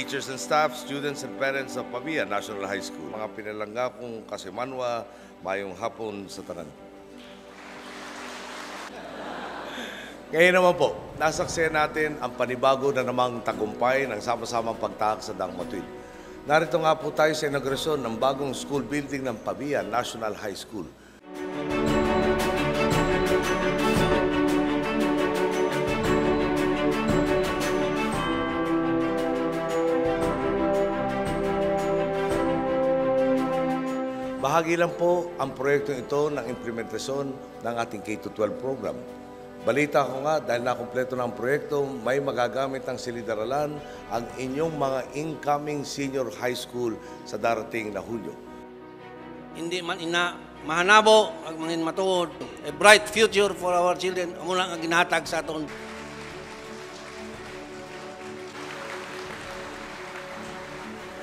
teachers and staff, students and parents of Pavia National High School. Mga pinalangga kong kasimanwa, mayong hapon sa tanan. Ngayon naman po, nasaksihan natin ang panibago na namang tagumpay ng sama-samang pagtahak sa Dangmatuin. Narito nga po tayo sa inaugurasyon ng bagong school building ng Pavia National High School. Bahagi lang po ang proyekto ito ng implementasyon ng ating K-12 program. Balita ko nga, dahil nakumpleto ng proyekto, may magagamit ng silidaralan ang inyong mga incoming senior high school sa darating na Hulyo. Hindi man ina mahanabo, ang matuod, a bright future for our children, muna ang ginahatag sa atong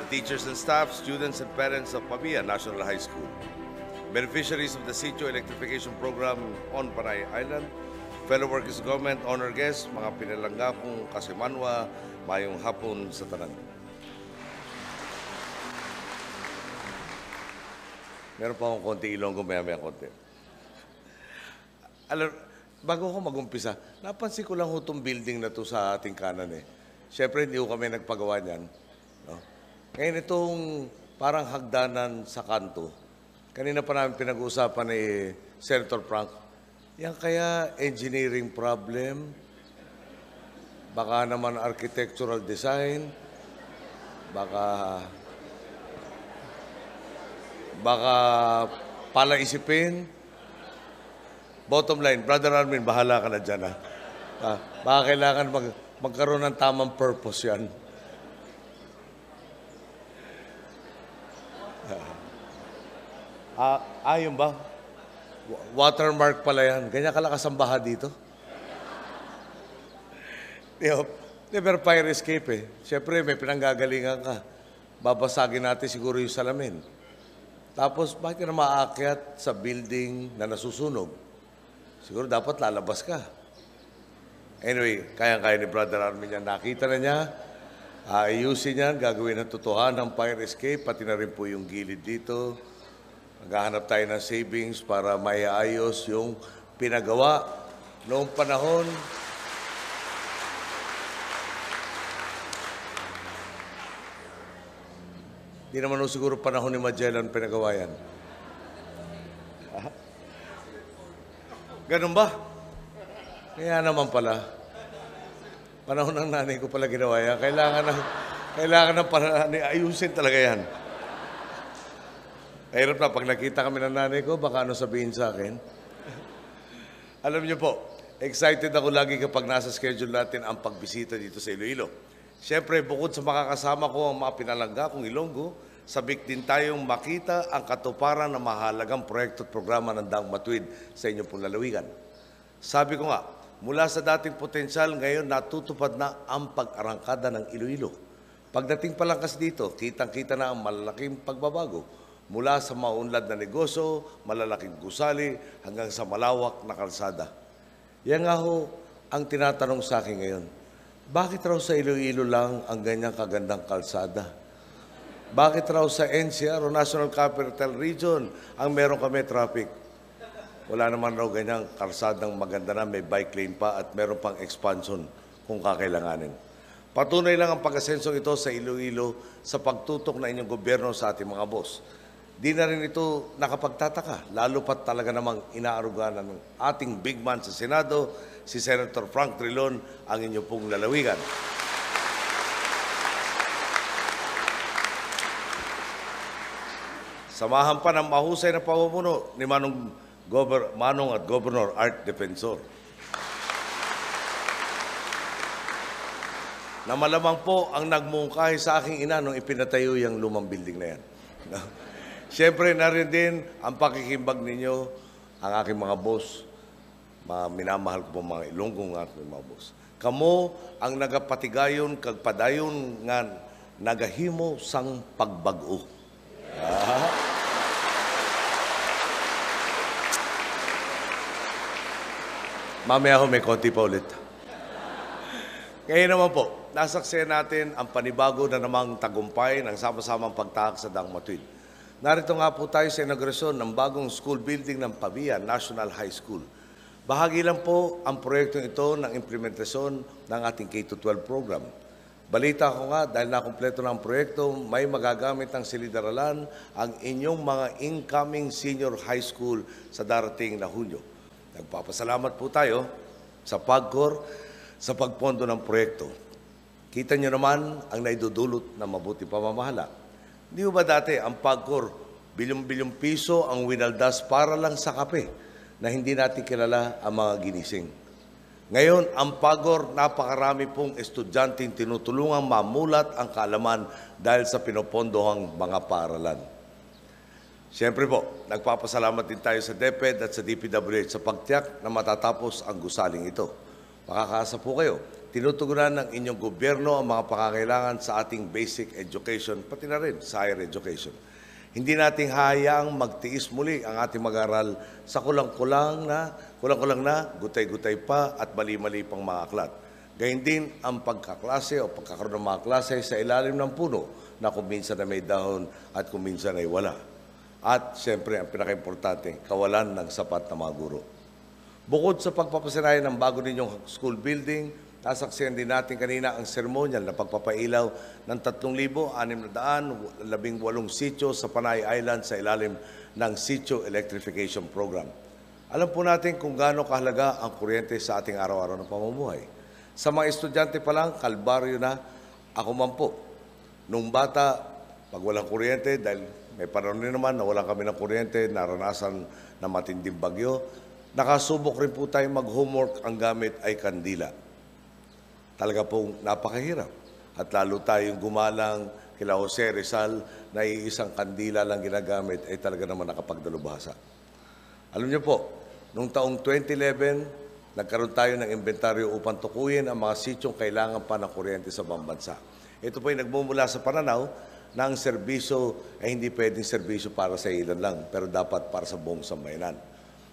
teachers and staff, students and parents of Pavia National High School, beneficiaries of the Sitio Electrification Program on Panay Island, fellow workers government, honor guests, mga pinalangga kong kasimanwa, mayong hapon sa tanan. Meron pa akong konti ilong ko, maya-maya konti. Alam, bago ako magumpisa, napansin ko lang ho itong building na to sa ating kanan eh. Siyempre, hindi ko kami nagpagawa niyan. Ngayon itong parang hagdanan sa kanto, kanina pa namin pinag-uusapan ni Senator Frank, yan kaya engineering problem, baka naman architectural design, baka baka palaisipin. Bottom line, Brother Armin, bahala ka na dyan ha. Ah. ah, baka kailangan mag, magkaroon ng tamang purpose yan. Ah, yun ba? Watermark pala yan. Ganyan kalakas ang baha dito. Yep. Oh, never fire escape eh. Siyempre, may pinanggagalingan ka. Babasagin natin siguro yung salamin. Tapos, bakit na maakyat sa building na nasusunog? Siguro dapat lalabas ka. Anyway, kayang-kaya ni Brother Armin yan. Nakita na niya, ayusin yan, gagawin ng totohan ng fire escape, pati na rin po yung gilid dito. Naghahanap tayo ng savings para maiayos yung pinagawa noong panahon Di naman o siguro panahon ni Magellan pinagawa yan. Ganun ba? Kaya naman pala. Panahon ng nanay ko pala ginawa yan. Kailangan ng, kailangan ng panahon. Ayusin talaga yan. Mahirap na, pag nakita kami ng nanay ko, baka ano sabihin sa akin. Alam niyo po, excited ako lagi kapag nasa schedule natin ang pagbisita dito sa Iloilo. Siyempre, bukod sa makakasama ko ang mga pinalangga kong Ilonggo, sabik din tayong makita ang katuparan ng mahalagang proyekto at programa ng Daang Matuwid sa inyong pong lalawigan. Sabi ko nga, mula sa dating potensyal, ngayon natutupad na ang pag-arangkada ng Iloilo. Pagdating pa lang dito, kitang-kita na ang malaking pagbabago mula sa maunlad na negosyo, malalaking gusali, hanggang sa malawak na kalsada. Yan nga ho ang tinatanong sa akin ngayon. Bakit raw sa Iloilo lang ang ganyang kagandang kalsada? Bakit raw sa NCR o National Capital Region ang meron kami traffic? Wala naman raw ganyang kalsadang maganda na, may bike lane pa at meron pang expansion kung kakailanganin. Patunay lang ang pag-asensong ito sa Iloilo sa pagtutok na inyong gobyerno sa ating mga boss di na rin ito nakapagtataka. Lalo pat talaga namang inaaruga ng ating big man sa Senado, si Senator Frank Trilon, ang inyo pong lalawigan. Samahan pa ng mahusay na pamumuno ni Manong, Gover Manong at Governor Art Defensor. Na malamang po ang nagmungkahi sa aking ina nung ipinatayo yung lumang building na yan. Siyempre, narin din ang pakikimbag ninyo, ang aking mga boss, mga minamahal ko po mga ilonggo nga aking mga boss. Kamo ang nagapatigayon, kagpadayon nga nagahimo sang pagbago. Yes. Ah. Mamaya ho, may konti pa ulit. Ngayon naman po, nasaksihan natin ang panibago na namang tagumpay ng sama-samang pagtahak sa Dang Matuwid. Narito nga po tayo sa inaugurasyon ng bagong school building ng Pavia National High School. Bahagi lang po ang proyektong ito ng implementasyon ng ating K-12 program. Balita ko nga, dahil nakumpleto ng proyekto, may magagamit ng silidaralan ang inyong mga incoming senior high school sa darating na Hunyo. Nagpapasalamat po tayo sa PAGCOR sa pagpondo ng proyekto. Kita nyo naman ang naidudulot ng mabuti pamamahala Di ba dati ang pagkor, bilyong-bilyong piso ang winaldas para lang sa kape na hindi natin kilala ang mga ginising. Ngayon, ang pagor, napakarami pong estudyanteng tinutulungan mamulat ang kaalaman dahil sa pinopondohang mga paaralan. Siyempre po, nagpapasalamat din tayo sa DepEd at sa DPWH sa pagtiyak na matatapos ang gusaling ito. Makakasa po kayo tinutugunan ng inyong gobyerno ang mga pangangailangan sa ating basic education, pati na rin sa higher education. Hindi nating hayaang magtiis muli ang ating mag-aral sa kulang-kulang na, kulang-kulang na, gutay-gutay pa at mali-mali pang mga aklat. Gayun din ang pagkaklase o pagkakaroon ng mga klase sa ilalim ng puno na kuminsan na may dahon at kuminsan ay wala. At siyempre, ang pinaka-importante, kawalan ng sapat na mga guro. Bukod sa pagpapasirayan ng bago ninyong school building, Nasaksihan din natin kanina ang seremonyal na pagpapailaw ng 3,618 sityo sa Panay Island sa ilalim ng Sityo Electrification Program. Alam po natin kung gaano kahalaga ang kuryente sa ating araw-araw na pamumuhay. Sa mga estudyante pa lang, kalbaryo na ako man po. Nung bata, pag walang kuryente, dahil may panahon naman na wala kami ng kuryente, naranasan na matinding bagyo, nakasubok rin po tayo mag-homework ang gamit ay kandila talaga pong napakahirap. At lalo tayong gumalang kila Jose Rizal na iisang kandila lang ginagamit ay talaga naman nakapagdalubhasa. Alam niyo po, noong taong 2011, nagkaroon tayo ng inventaryo upang tukuyin ang mga sityong kailangan pa ng kuryente sa bambansa. Ito po ay nagmumula sa pananaw na ang serbisyo ay hindi pwedeng serbisyo para sa ilan lang, pero dapat para sa buong sambayanan.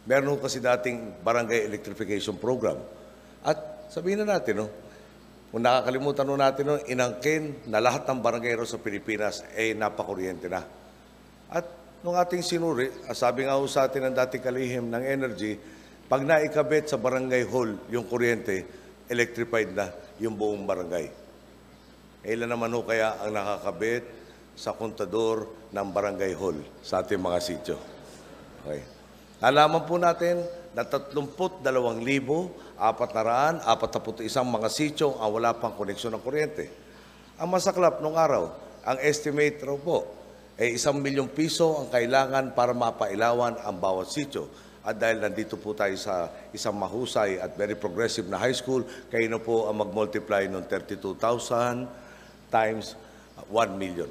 Meron kasi dating barangay electrification program. At sabihin na natin, no, kung nakakalimutan nun natin nun, inangkin na lahat ng barangayro sa Pilipinas ay eh, napakuryente na. At nung ating sinuri, ah, sabi nga sa atin ng dating kalihim ng energy, pag naikabit sa barangay hall yung kuryente, electrified na yung buong barangay. Ilan naman ho kaya ang nakakabit sa kontador ng barangay hall sa ating mga sityo. Okay. Alaman po natin na 32,441 mga sityo ang ah, wala pang koneksyon ng kuryente. Ang masaklap nung araw, ang estimate raw po ay eh, isang milyong piso ang kailangan para mapailawan ang bawat sityo. At dahil nandito po tayo sa isang mahusay at very progressive na high school, kayo na po ang mag-multiply ng 32,000 times 1 million.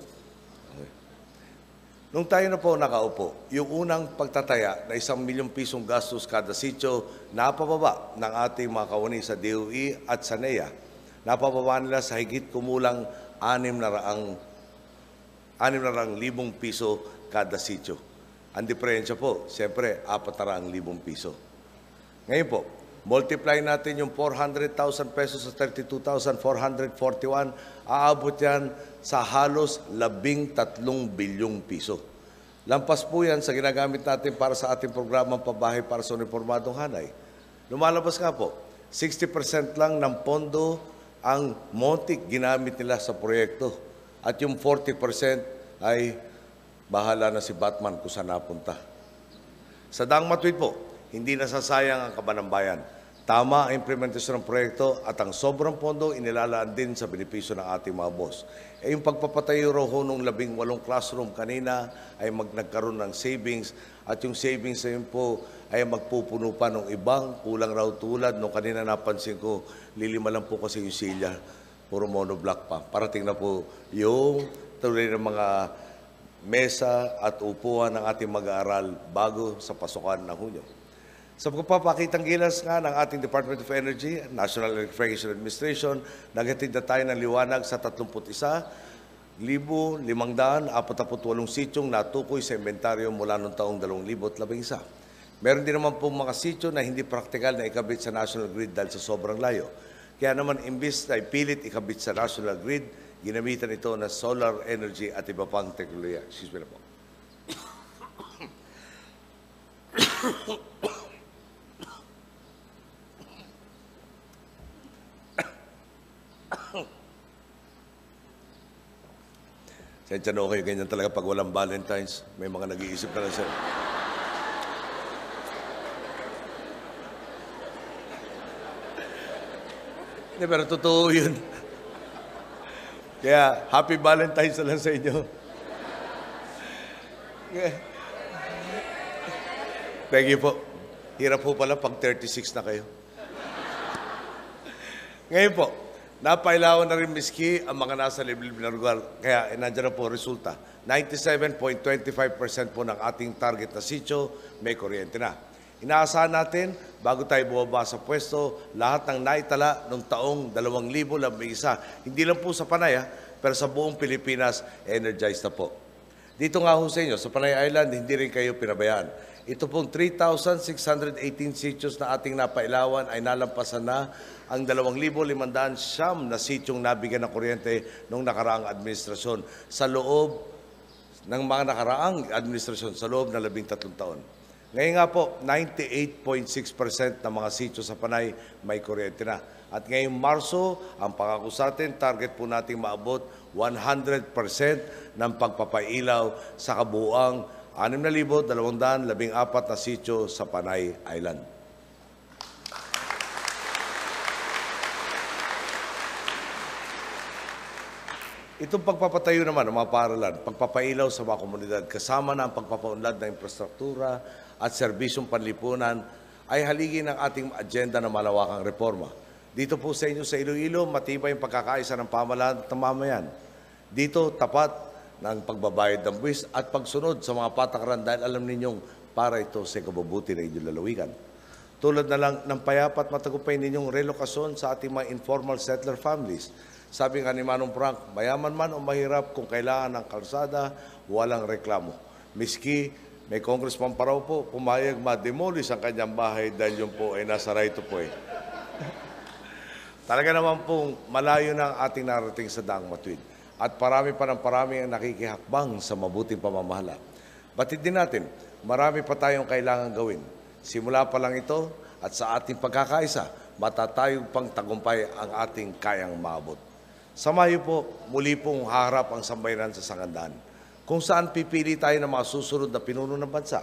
Nung tayo na po nakaupo, yung unang pagtataya na isang milyong pisong gastos kada sityo, napababa ng ating mga kawani sa DOE at sa NEA. Napababa nila sa higit kumulang 600 libong piso kada sityo. Ang diferensya po, siyempre, 400 libong piso. Ngayon po, Multiply natin yung 400,000 pesos sa 32,441, aabot yan sa halos 13 bilyong piso. Lampas po yan sa ginagamit natin para sa ating programang pabahay para sa uniformadong hanay. Lumalabas nga po, 60% lang ng pondo ang montik ginamit nila sa proyekto. At yung 40% ay bahala na si Batman kung saan napunta. Sa Dang po, hindi nasasayang ang kaban ng bayan. Tama ang implementasyon ng proyekto at ang sobrang pondo inilalaan din sa benepisyo ng ating mga boss. E yung pagpapatayo roho ng labing walong classroom kanina ay mag nagkaroon ng savings at yung savings na yun po ay magpupuno pa ng ibang kulang raw tulad. no kanina napansin ko, lilima lang po kasi yung silya, puro monoblock pa. Parating na po yung tuloy ng mga mesa at upuan ng ating mag-aaral bago sa pasukan ng Hunyo. Sa pagpapakitang gilas nga ng ating Department of Energy, National Electrification Administration, naghatid na tayo ng liwanag sa 31,548 sityong natukoy sa inventaryo mula noong taong 2011. Meron din naman pong mga sityo na hindi praktikal na ikabit sa national grid dahil sa sobrang layo. Kaya naman, imbis na ipilit ikabit sa national grid, ginamitan ito na solar energy at iba pang teknolohiya. Excuse me na po. Sensya na okay, ganyan talaga pag walang Valentine's. May mga nag-iisip na lang, sir. Hindi, pero totoo yun. Kaya, happy Valentine's na lang sa inyo. Thank you po. Hirap po pala pag 36 na kayo. Ngayon po, Napailawan na rin miski ang mga nasa liblib na lugar. Kaya eh, nandiyan na po resulta. 97.25% po ng ating target na sityo may kuryente na. Inaasahan natin, bago tayo bumaba sa pwesto, lahat ng naitala noong taong 2011, hindi lang po sa Panay, ha, ah, pero sa buong Pilipinas, energized na po. Dito nga ho sa inyo, sa Panay Island, hindi rin kayo pinabayaan ito pong 3,618 sitios na ating napailawan ay nalampasan na ang 2,500 siyam na sityong nabigyan ng kuryente noong nakaraang administrasyon sa loob ng mga nakaraang administrasyon sa loob ng labing taon. Ngayon nga po, 98.6% ng mga sityo sa Panay may kuryente na. At ngayong Marso, ang pangako sa atin, target po nating maabot 100% ng pagpapailaw sa kabuang 6,214 na sityo sa Panay Island. Itong pagpapatayo naman ng mga paaralan, pagpapailaw sa mga komunidad, kasama na ang pagpapaunlad ng infrastruktura at serbisyong panlipunan ay haligi ng ating agenda ng malawakang reforma. Dito po sa inyo sa Iloilo, matibay ang pagkakaisa ng pamahalaan at mamamayan. Dito, tapat ng pagbabayad ng buwis at pagsunod sa mga patakaran dahil alam ninyong para ito sa kabubuti ng inyong lalawigan. Tulad na lang ng payapat matagumpay ninyong relokasyon sa ating mga informal settler families. Sabi nga ni Manong Frank, mayaman man o mahirap kung kailangan ng kalsada, walang reklamo. Miski may congressman pa raw po, pumayag mademolis ang kanyang bahay dahil yun po ay nasa right po eh. Talaga naman pong malayo na ang ating narating sa daang Matwid at parami pa ng parami ang nakikihakbang sa mabuting pamamahala. Batid din natin, marami pa tayong kailangan gawin. Simula pa lang ito at sa ating pagkakaisa, matatayog pang tagumpay ang ating kayang maabot. Samayo po, muli pong harap ang sambayanan sa Sangandaan, kung saan pipili tayo ng mga susunod na pinuno ng bansa.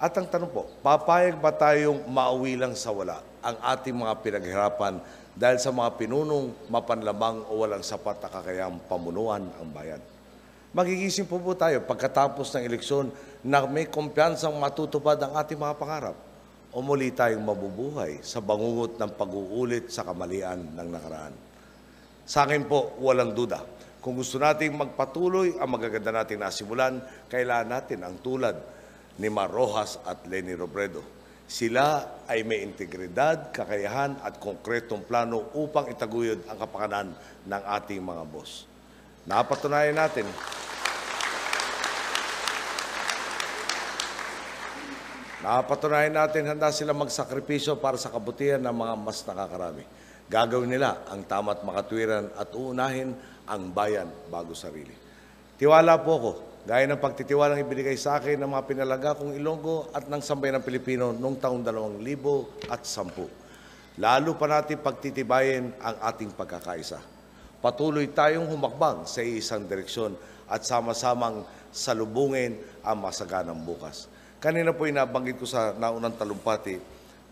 At ang tanong po, papayag ba tayong mauwi lang sa wala ang ating mga pinaghirapan dahil sa mga pinunong mapanlamang o walang sapat na kakayang pamunuan ang bayan. Magigising po po tayo pagkatapos ng eleksyon na may kumpiyansang matutupad ang ating mga pangarap o muli tayong mabubuhay sa bangungot ng pag-uulit sa kamalian ng nakaraan. Sa akin po, walang duda. Kung gusto nating magpatuloy ang magaganda nating nasimulan, kailangan natin ang tulad ni Mar Marojas at Lenny Robredo sila ay may integridad, kakayahan at konkretong plano upang itaguyod ang kapakanan ng ating mga boss. Napatunayan natin. Napatunayan natin handa sila magsakripisyo para sa kabutihan ng mga mas nakakarami. Gagawin nila ang tama't makatwiran at uunahin ang bayan bago sarili. Tiwala po ako Gaya ng pagtitiwalang ibinigay sa akin ng mga pinalaga kong Ilonggo at ng Sambay ng Pilipino noong taong 2010. Lalo pa natin pagtitibayin ang ating pagkakaisa. Patuloy tayong humakbang sa isang direksyon at sama-samang salubungin ang masaganang bukas. Kanina po inabanggit ko sa naunang talumpati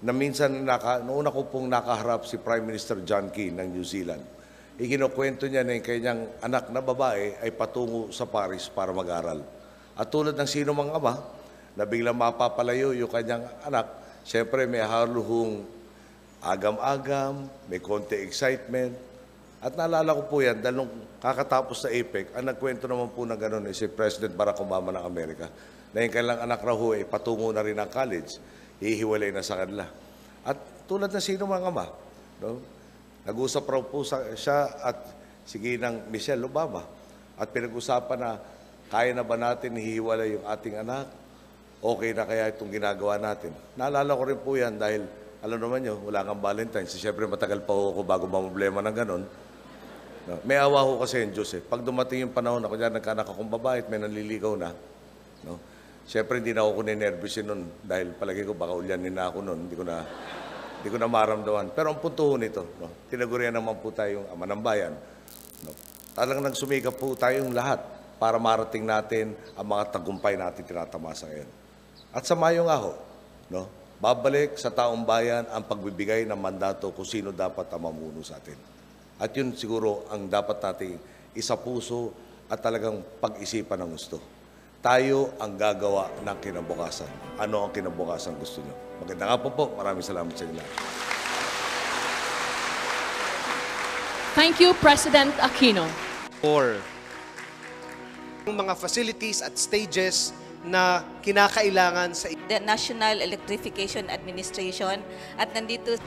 na minsan naka, noong ako pong nakaharap si Prime Minister John Key ng New Zealand ikinukwento niya na yung kanyang anak na babae ay patungo sa Paris para mag-aral. At tulad ng sino mang ama, na biglang mapapalayo yung kanyang anak, siyempre may haluhong agam-agam, may konti excitement. At naalala ko po yan, dahil nung kakatapos sa APEC, ang nagkwento naman po na ganun si President Barack Obama ng Amerika, na yung kanilang anak raw ay patungo na rin ng college, hihiwalay na sa kanila. At tulad ng sino mga ama, no? Nag-usap raw po sa, siya at sige ng Michelle Obama at pinag-usapan na kaya na ba natin hihiwalay yung ating anak? Okay na kaya itong ginagawa natin? Naalala ko rin po yan dahil alam naman nyo, wala kang Valentine's. Siyempre matagal pa ako bago mamblema ng ganun. No. May awa ko kasi yung Diyos eh. Pag dumating yung panahon na kunyari nagkanak akong babae at may nanliligaw na, no? Siyempre hindi na ako kuninervous yun nun dahil palagi ko baka ulyanin na ako nun. Hindi ko na hindi ko na maramdaman. Pero ang punto nito, no? tinagurian naman po tayong ama ng bayan. No? Talagang nagsumikap po tayong lahat para marating natin ang mga tagumpay natin tinatamasa ngayon. At sa Mayo Aho, no? babalik sa taong bayan ang pagbibigay ng mandato kung sino dapat ang mamuno sa atin. At yun siguro ang dapat nating isa puso at talagang pag-isipan ng gusto tayo ang gagawa ng kinabukasan. Ano ang kinabukasan gusto nyo? Maganda nga po po. Maraming salamat sa inyo. Thank you, President Aquino. Or yung mga facilities at stages na kinakailangan sa The National Electrification Administration at nandito